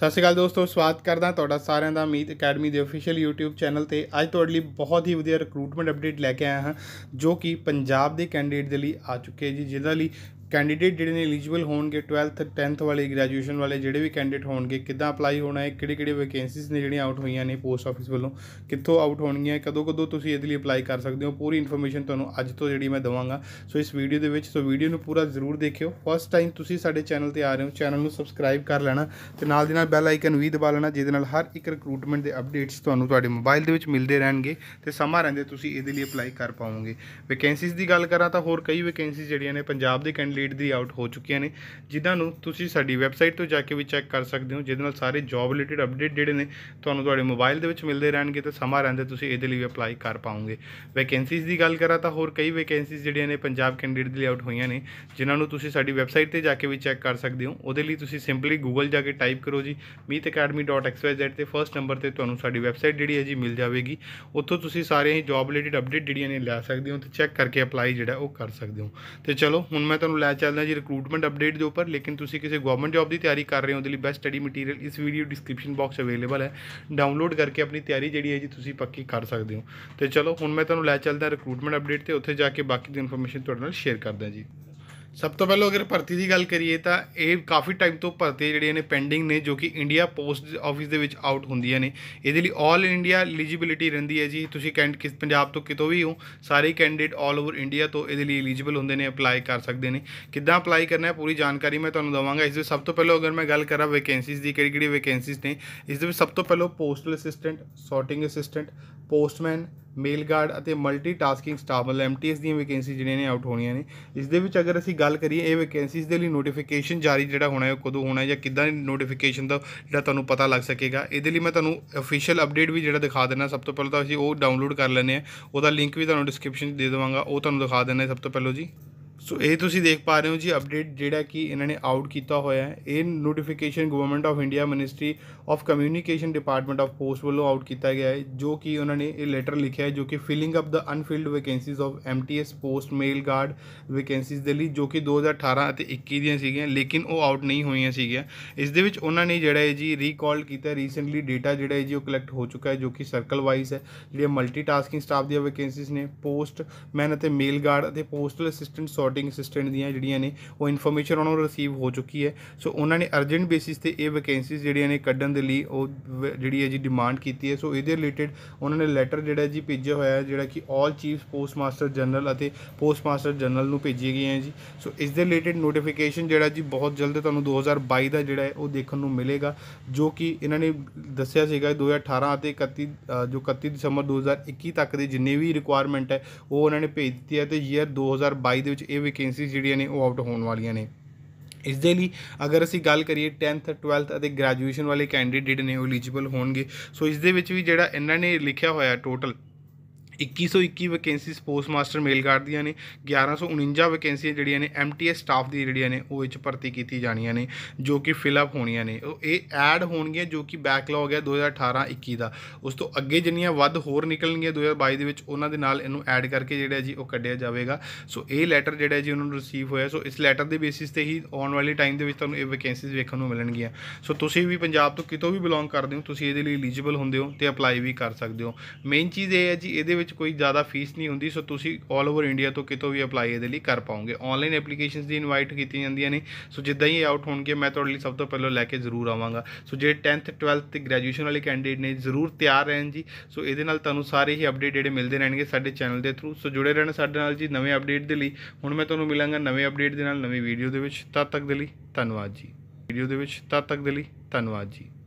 ਸਤਿ ਸ਼੍ਰੀ ਅਕਾਲ ਦੋਸਤੋ ਸਵਾਗਤ ਕਰਦਾ ਤੁਹਾਡਾ ਸਾਰਿਆਂ ਦਾ ਮੀਤ ਅਕੈਡਮੀ ਦੇ ਅਫੀਸ਼ੀਅਲ YouTube ਚੈਨਲ ਤੇ ਅੱਜ ਤੁਹਾਡੇ ਲਈ ਬਹੁਤ ਹੀ ਵਧੀਆ ਰਿਕਰੂਟਮੈਂਟ ਅਪਡੇਟ ਲੈ ਕੇ ਆਇਆ ਹਾਂ ਜੋ ਕਿ ਪੰਜਾਬ ਦੇ ਕੈਂਡੀਡੇਟ ਦੇ ਲਈ ਆ ਚੁੱਕੇ ਜੀ ਜਿਹਦਾ ਲਈ ਕੈਂਡੀਡੇਟ ਜਿਹੜੇ ਨੇ ਐਲੀਜੀਬਲ ਹੋਣਗੇ 12th 10th ਵਾਲੇ ਗ੍ਰੈਜੂਏਸ਼ਨ ਵਾਲੇ ਜਿਹੜੇ ਵੀ ਕੈਂਡੀਡੇਟ ਹੋਣਗੇ ਕਿੱਦਾਂ ਅਪਲਾਈ ਹੋਣਾ ਹੈ ਕਿਹੜੇ ਕਿਹੜੇ ਵੈਕੈਂਸੀਜ਼ ਨੇ ਜਿਹੜੀਆਂ ਆਊਟ ਹੋਈਆਂ ਨੇ ਪੋਸਟ ਆਫਿਸ ਵੱਲੋਂ ਕਿੱਥੋਂ ਆਊਟ ਹੋਣਗੀਆਂ ਕਦੋਂ ਕਦੋਂ ਤੁਸੀਂ ਇਹਦੇ ਲਈ ਅਪਲਾਈ ਕਰ ਸਕਦੇ ਹੋ ਪੂਰੀ ਇਨਫੋਰਮੇਸ਼ਨ ਤੁਹਾਨੂੰ ਅੱਜ ਤੋਂ ਜਿਹੜੀ ਮੈਂ ਦਵਾਂਗਾ ਸੋ ਇਸ ਵੀਡੀਓ ਦੇ ਵਿੱਚ ਸੋ ਵੀਡੀਓ ਨੂੰ ਪੂਰਾ ਜ਼ਰੂਰ ਦੇਖਿਓ ਫਸਟ ਟਾਈਮ ਤੁਸੀਂ ਸਾਡੇ ਚੈਨਲ ਤੇ ਆ ਰਹੇ ਹੋ ਚੈਨਲ ਨੂੰ ਸਬਸਕ੍ਰਾਈਬ ਕਰ ਲੈਣਾ ਤੇ ਨਾਲ ਦੀ ਨਾਲ ਬੈਲ ਆਈਕਨ ਵੀ ਦਬਾ ਲੈਣਾ ਜਿਹਦੇ ਨਾਲ ਹਰ ਇੱਕ ਰਿਕਰੂਟਮੈਂਟ ਦੇ ਅਪਡੇਟਸ ਤੁਹਾਨੂੰ ਤੁਹਾਡੇ ਮੋਬਾਈਲ ਦੇ ਵਿੱਚ ਮਿਲਦੇ ਰਹਿਣਗੇ ਤੇ ਸਮਾਂ ਰਹਿੰਦੇ ਤੁਸੀਂ ਇਹਦੇ ਲਈ ਅਪਲਾਈ ਕਰ ਪਾਓਗੇ ਵੈਕੈਂਸੀਜ਼ ਦੀ ਗੱਲ ਕਰਾਂ ਤਾਂ ਹੋਰ ਕਈ ਵੈਕੈਂਸੀਜ਼ ਜਿਹੜੀਆਂ ਨੇ ਪੰਜਾਬ ਦੇ ਕੈਂਡੀਡੇਟ ਕੰਪਲੀਟ ਦੀ ਆਊਟ ਹੋ ਚੁੱਕੀਆਂ ਨੇ ਜਿਨ੍ਹਾਂ ਨੂੰ ਤੁਸੀਂ ਸਾਡੀ ਵੈਬਸਾਈਟ ਤੋਂ ਜਾ ਕੇ ਵੀ ਚੈੱਕ ਕਰ ਸਕਦੇ ਹੋ ਜਿਹਦੇ ਨਾਲ ਸਾਰੇ ਜੌਬ ਰਿਲੇਟਡ ਅਪਡੇਟ ਜਿਹੜੇ ਨੇ ਤੁਹਾਨੂੰ ਤੁਹਾਡੇ ਮੋਬਾਈਲ ਦੇ ਵਿੱਚ ਮਿਲਦੇ ਰਹਿਣਗੇ ਤੇ ਸਮਾਂ ਰਹਿੰਦੇ ਤੁਸੀਂ ਇਹਦੇ ਲਈ ਅਪਲਾਈ ਕਰ ਪਾਓਗੇ ਵੈਕੈਂਸੀਜ਼ ਦੀ ਗੱਲ ਕਰਾਂ ਤਾਂ ਹੋਰ ਕਈ ਵੈਕੈਂਸੀਜ਼ ਜਿਹੜੀਆਂ ਨੇ ਪੰਜਾਬ ਕੈਂਡੀਡੇਟ ਦੇ ਲਈ ਆਊਟ ਹੋਈਆਂ ਨੇ ਜਿਨ੍ਹਾਂ ਨੂੰ ਤੁਸੀਂ ਸਾਡੀ ਵੈਬਸਾਈਟ ਤੇ ਜਾ ਕੇ ਵੀ ਚੈੱਕ ਕਰ ਸਕਦੇ ਹੋ ਉਹਦੇ ਲਈ ਤੁਸੀਂ ਸਿੰਪਲੀ ਗੂਗਲ ਜਾ ਕੇ ਟਾਈਪ ਕਰੋ ਜੀ meetacademy.xyz ਤੇ ਫਰਸਟ ਨੰਬਰ ਤੇ ਤੁਹਾਨੂੰ ਸਾਡੀ ਵੈਬਸਾਈਟ ਜਿਹੜੀ ਹੈ ਜੀ ਮਿਲ ਜਾਵੇਗੀ ਉੱਥੋਂ ਤੁਸੀਂ ਸਾਰੇ ਹੀ ਜੌਬ ਰਿਲੇਟਡ ਅਪਡੇਟ ਜਿਹੜੀਆਂ ਨੇ ਲੈ ਸਕਦੇ ਹੋ ਤੇ ਚੈੱਕ ਕਰਕੇ ਅਪਲਾਈ ਜਿਹੜਾ ਉਹ ਕਰ ਸਕਦੇ ਹੋ ਤੇ ਚਲੋ ਹੁਣ ਮੈਂ ਤੁਹਾਨੂੰ ਮੈਂ ਚੱਲ ਜੀ ਰਿਕਰੂਟਮੈਂਟ ਅਪਡੇਟ ਦੇ ਉੱਪਰ ਲੇਕਿਨ ਤੁਸੀਂ ਕਿਸੇ ਗਵਰਨਮੈਂਟ ਜੌਬ ਦੀ ਤਿਆਰੀ ਕਰ ਰਹੇ ਹੋ ਉਹਦੇ ਲਈ ਬੈਸਟ ਸਟੱਡੀ ਮਟੀਰੀਅਲ ਇਸ ਵੀਡੀਓ ਡਿਸਕ੍ਰਿਪਸ਼ਨ ਬਾਕਸ ਅਵੇਲੇਬਲ ਹੈ ਡਾਊਨਲੋਡ ਕਰਕੇ ਆਪਣੀ ਤਿਆਰੀ ਜਿਹੜੀ ਹੈ ਜੀ ਤੁਸੀਂ ਪੱਕੀ ਕਰ ਸਕਦੇ ਹੋ ਤੇ ਚਲੋ ਹੁਣ ਮੈਂ ਤੁਹਾਨੂੰ ਲੈ ਚੱਲਦਾ ਰਿਕਰੂਟਮੈਂਟ ਅਪਡੇਟ ਤੇ ਉੱਥੇ ਜਾ ਕੇ ਬਾਕੀ ਦੀ ਇਨਫੋਰਮੇਸ਼ਨ ਤੁਹਾਡੇ ਨਾਲ ਸ਼ੇਅਰ ਕਰਦਾ ਜੀ ਸਭ ਤੋਂ ਪਹਿਲਾਂ ਅਗਰ ਭਰਤੀ ਦੀ ਗੱਲ ਕਰੀਏ ਤਾਂ ਇਹ ਕਾਫੀ ਟਾਈਮ ਤੋਂ ਭਰਤੀ ਜਿਹੜੀਆਂ ਨੇ ਪੈਂਡਿੰਗ ਨੇ ਜੋ ਕਿ ਇੰਡੀਆ ਪੋਸਟ ਆਫਿਸ ਦੇ ਵਿੱਚ ਆਊਟ ਹੁੰਦੀਆਂ ਨੇ ਇਹਦੇ ਲਈ 올 ਇੰਡੀਆ ਐਲੀਜੀਬਿਲਿਟੀ ਰਹਿੰਦੀ ਹੈ ਜੀ ਤੁਸੀਂ ਕੈਂਡ ਕਿਸ ਪੰਜਾਬ ਤੋਂ ਕਿਤੋਂ ਵੀ ਹੋ ਸਾਰੇ ਕੈਂਡੀਡੇਟ 올 ਓਵਰ ਇੰਡੀਆ ਤੋਂ ਇਹਦੇ ਲਈ ਐਲੀਜੀਬਲ ਹੁੰਦੇ ਨੇ ਅਪਲਾਈ ਕਰ ਸਕਦੇ ਨੇ ਕਿੱਦਾਂ ਅਪਲਾਈ ਕਰਨਾ ਹੈ ਪੂਰੀ ਜਾਣਕਾਰੀ ਮੈਂ ਤੁਹਾਨੂੰ ਦਵਾਂਗਾ ਇਸ ਦੇ ਸਭ ਤੋਂ ਪਹਿਲਾਂ ਅਗਰ ਮੈਂ ਗੱਲ ਕਰਾਂ ਵੈਕੈਂਸੀਜ਼ ਦੀ ਕਿਹੜੀ ਕਿਹੜੀ ਵੈਕੈਂਸੀਜ਼ ਨੇ ਇਸ ਦੇ ਵਿੱਚ ਸਭ ਤੋਂ ਪਹਿਲਾਂ postal assistant sorting assistant postman mail guard ਅਤੇ ਮਲਟੀਟਾਸਕਿੰਗ ਸਟਾਫ ਮਤਲਬ ਐਮਟੀਐਸ ਦੀਆਂ ਵੈਕੈਂਸੀ ਜਿਹੜੀਆਂ ਨੇ ਆਊਟ ਹੋਣੀਆਂ ਨੇ ਇਸ ਦੇ ਵਿੱਚ ਅਗਰ ਅਸੀਂ ਗੱਲ ਕਰੀਏ ਇਹ ਵੈਕੈਂਸੀਜ਼ ਦੇ ਲਈ ਨੋਟੀਫਿਕੇਸ਼ਨ ਜਾਰੀ ਜਿਹੜਾ ਹੋਣਾ ਹੈ ਕਦੋਂ ਹੋਣਾ ਹੈ ਜਾਂ ਕਿੱਦਾਂ ਨੋਟੀਫਿਕੇਸ਼ਨ ਦਾ ਜਿਹੜਾ ਤੁਹਾਨੂੰ ਪਤਾ ਲੱਗ ਸਕੇਗਾ ਇਹਦੇ ਲਈ ਮੈਂ ਤੁਹਾਨੂੰ ਅਫੀਸ਼ੀਅਲ ਅਪਡੇਟ ਵੀ ਜਿਹੜਾ ਦਿਖਾ ਦੇਣਾ ਸਭ ਤੋਂ ਪਹਿਲਾਂ ਤਾਂ ਅਸੀਂ ਉਹ ਡਾਊਨਲੋਡ ਕਰ ਲੈਣੇ ਆ ਉਹਦਾ ਲਿੰਕ ਵੀ ਤੁਹਾਨੂੰ ਡਿਸਕ੍ਰਿਪਸ਼ਨ 'ਚ ਦੇ ਦੇਵਾਂਗਾ ਉਹ ਤੁਹਾਨੂੰ ਦਿਖਾ ਦੇਣਾ ਸਭ ਤੋਂ ਪਹਿਲਾਂ ਜੀ ਸੋ ਇਹ ਤੁਸੀਂ ਦੇਖ ਪਾ ਰਹੇ ਹੋ ਜੀ ਅਪਡੇਟ ਜਿਹੜਾ ਕਿ ਇਹਨਾਂ ਨੇ ਆਊਟ ਕੀਤਾ ਹੋਇਆ ਹੈ ਇਹ notification government of India ministry of communication department of post ਵੱਲੋਂ ਆਊਟ ਕੀਤਾ ਗਿਆ ਹੈ ਜੋ ਕਿ ਉਹਨਾਂ ਨੇ ਇਹ ਲੈਟਰ ਲਿਖਿਆ ਹੈ ਜੋ ਕਿ ਫਿਲਿੰਗ ਅਪ ਦਾ unfilled vacancies of MTS post mail guard vacancies ਦੇ ਲਈ ਜੋ ਕਿ 2018 ਅਤੇ 21 ਦੀਆਂ ਸੀਗੀਆਂ ਲੇਕਿਨ ਉਹ ਆਊਟ ਨਹੀਂ ਹੋਈਆਂ ਸੀਗੀਆਂ ਇਸ ਦੇ ਵਿੱਚ ਉਹਨਾਂ ਨੇ ਜਿਹੜਾ ਹੈ ਜੀ ਰੀਕਾਲ ਕੀਤਾ ਰੀਸੈਂਟਲੀ ਡਾਟਾ ਜਿਹੜਾ ਹੈ ਜੀ ਉਹ ਕਲੈਕਟ ਹੋ ਚੁੱਕਾ ਹੈ ਜੋ ਕਿ ਸਰਕਲ ਵਾਈਜ਼ ਹੈ ਜਿਹੜੀਆਂ ਮਲਟੀਟਾਸਕਿੰਗ ਸਟਾਫ ਦੀਆਂ ਵੈਕੈਂਸੀਜ਼ ਨੇ ਪੋਸਟ ਮੈਨ ਅਤੇ ਮੇਲ ਗਾਰਡ ਅਤੇ ਪੋਸਟਲ ਅਸਿਸਟੈਂਟ ਰਿਕਾਰਡਿੰਗ ਅਸਿਸਟੈਂਟ ਦੀਆਂ ਜਿਹੜੀਆਂ ਨੇ ਉਹ ਇਨਫੋਰਮੇਸ਼ਨ ਉਹਨਾਂ ਨੂੰ ਰਿਸੀਵ ਹੋ ਚੁੱਕੀ ਹੈ ਸੋ ਉਹਨਾਂ ਨੇ ਅਰਜੈਂਟ ਬੇਸਿਸ ਤੇ ਇਹ ਵੈਕੈਂਸੀਜ਼ ਜਿਹੜੀਆਂ ਨੇ ਕੱਢਣ ਦੇ ਲਈ ਉਹ ਜਿਹੜੀ ਹੈ ਜੀ ਡਿਮਾਂਡ ਕੀਤੀ ਹੈ ਸੋ ਇਹਦੇ ਰਿਲੇਟਡ ਉਹਨਾਂ ਨੇ ਲੈਟਰ ਜਿਹੜਾ ਜੀ ਭੇਜਿਆ ਹੋਇਆ ਹੈ ਜਿਹੜਾ ਕਿ all chief postmaster general ਅਤੇ ਪੋਸਟ ਮਾਸਟਰ ਜਨਰਲ ਨੂੰ ਭੇਜੀ ਗਈ ਹੈ ਜੀ ਸੋ ਇਸ ਦੇ ਰਿਲੇਟਡ ਨੋਟੀਫਿਕੇਸ਼ਨ ਜਿਹੜਾ ਜੀ ਬਹੁਤ ਜਲਦ ਤੁਹਾਨੂੰ 2022 ਦਾ ਜਿਹੜਾ ਹੈ ਉਹ ਦੇਖਣ ਨੂੰ ਮਿਲੇਗਾ ਜੋ ਕਿ ਇਹਨਾਂ ਨੇ ਦੱਸਿਆ ਸੀਗਾ 2018 ਅਤੇ 31 ਜੋ 31 ਦਸੰਬਰ 2021 ਤੱਕ ਦੇ ਜਿੰਨੇ ਵੀ ਰਿਕੁਆਇਰਮੈਂਟ ਹੈ ਉਹ ਉਹਨਾਂ ਨੇ ਭੇਜ ਦਿੱਤੀ ਹੈ ਤੇ ਈਅਰ 2022 ਦੇ ਵਿੱਚ ਇਹ ਵੈਕੈਂਸੀ ਜਿਹੜੀਆਂ ਨੇ ਉਹ ਆਊਟ ਹੋਣ ਵਾਲੀਆਂ ਨੇ ਇਸ ਦੇ ਲਈ ਅਗਰ ਅਸੀਂ ਗੱਲ ਕਰੀਏ 10th 12th ਅਤੇ ਗ੍ਰੈਜੂਏਸ਼ਨ ਵਾਲੇ ਕੈਂਡੀਡੇਟ ਨੇ ਉਹ ਐਲੀਜੀਬਲ ਹੋਣਗੇ ਸੋ ਇਸ ਦੇ ਵਿੱਚ ਵੀ ਜਿਹੜਾ ਇਹਨਾਂ ਨੇ ਲਿਖਿਆ ਹੋਇਆ total 2121 vacancy postmaster mail guard ਦੀਆਂ ਨੇ 1149 ਵੈਕੈਂਸੀਆਂ ਜਿਹੜੀਆਂ ਨੇ ਐਮਟੀਐਸ ਸਟਾਫ ਦੀ ਜਿਹੜੀਆਂ ਨੇ ਉਹ ਵਿੱਚ ਭਰਤੀ ਕੀਤੀ ਜਾਣੀਆਂ ਨੇ ਜੋ ਕਿ ਫਿਲ ਅਪ ਹੋਣੀਆਂ ਨੇ ਉਹ ਇਹ ਐਡ ਹੋਣਗੀਆਂ ਜੋ ਕਿ ਬੈਕਲੌਗ ਹੈ 2018-21 ਦਾ ਉਸ ਤੋਂ ਅੱਗੇ ਜਿੰਨੀਆਂ ਵੱਧ ਹੋਰ ਨਿਕਲਣਗੀਆਂ 2022 ਦੇ ਵਿੱਚ ਉਹਨਾਂ ਦੇ ਨਾਲ ਇਹਨੂੰ ਐਡ ਕਰਕੇ ਜਿਹੜਾ ਜੀ ਉਹ ਕੱਢਿਆ ਜਾਵੇਗਾ ਸੋ ਇਹ ਲੈਟਰ ਜਿਹੜਾ ਜੀ ਉਹਨਾਂ ਨੂੰ ਰਿਸੀਵ ਹੋਇਆ ਸੋ ਇਸ ਲੈਟਰ ਦੇ ਬੇਸਿਸ ਤੇ ਹੀ ਆਉਣ ਵਾਲੇ ਟਾਈਮ ਦੇ ਵਿੱਚ ਤੁਹਾਨੂੰ ਇਹ ਵੈਕੈਂਸੀਜ਼ ਵੇਖਣ ਨੂੰ ਮਿਲਣਗੀਆਂ ਸੋ ਤੁਸੀਂ ਵੀ ਪੰਜਾਬ ਤੋਂ ਕਿਤੋਂ ਵੀ ਬਿਲੋਂਗ ਕਰਦੇ ਹੋ ਤੁਸੀਂ ਇਹਦੇ ਲਈ ਐਲੀਜੀਬਲ ਹੁੰਦੇ ਹੋ ਤੇ ਅਪਲਾਈ ਵੀ ਕਰ ਸਕਦੇ ਹੋ ਮੇਨ ਚੀਜ਼ ਇਹ ਹੈ ਜੀ ਇਹਦੇ ਵਿੱਚ ਵਿੱਚ ਕੋਈ ਜ਼ਿਆਦਾ ਫੀਸ ਨਹੀਂ ਹੁੰਦੀ ਸੋ ਤੁਸੀਂ 올 ਓਵਰ ਇੰਡੀਆ ਤੋਂ ਕਿਤੋਂ ਵੀ ਅਪਲਾਈ ਇਹਦੇ ਲਈ ਕਰ ਪਾਉਂਗੇ ਆਨਲਾਈਨ ਐਪਲੀਕੇਸ਼ਨਸ ਦੀ ਇਨਵਾਈਟ ਕੀਤੀ ਜਾਂਦੀਆਂ ਨੇ ਸੋ ਜਿੱਦਾਂ ਹੀ ਆਊਟ ਹੋਣਗੇ ਮੈਂ ਤੁਹਾਡੇ ਲਈ ਸਭ ਤੋਂ ਪਹਿਲਾਂ ਲੈ ਕੇ ਜ਼ਰੂਰ ਆਵਾਂਗਾ ਸੋ ਜੇ 10th 12th ਤੇ ਗ੍ਰੈਜੂਏਸ਼ਨ ਵਾਲੇ ਕੈਂਡੀਡੇਟ ਨੇ ਜ਼ਰੂਰ ਤਿਆਰ ਰਹਿਣ ਜੀ ਸੋ ਇਹਦੇ ਨਾਲ ਤੁਹਾਨੂੰ ਸਾਰੇ ਹੀ ਅਪਡੇਟ ਜਿਹੜੇ ਮਿਲਦੇ ਰਹਿਣਗੇ ਸਾਡੇ ਚੈਨਲ ਦੇ ਥਰੂ ਸੋ ਜੁੜੇ ਰਹਿਣਾ ਸਾਡੇ ਨਾਲ ਜੀ ਨਵੇਂ ਅਪਡੇਟ ਦੇ ਲਈ ਹੁਣ ਮੈਂ ਤੁਹਾਨੂੰ ਮਿਲਾਂਗਾ ਨਵੇਂ ਅਪਡੇਟ ਦੇ ਨਾਲ ਨਵੀਂ ਵੀਡੀਓ ਦੇ ਵਿੱਚ ਤਦ ਤੱਕ ਦੇ ਲਈ ਧੰਨਵਾਦ ਜੀ ਵੀਡੀਓ ਦੇ ਵਿੱਚ ਤਦ ਤੱਕ ਦੇ ਲਈ ਧੰਨਵਾਦ ਜੀ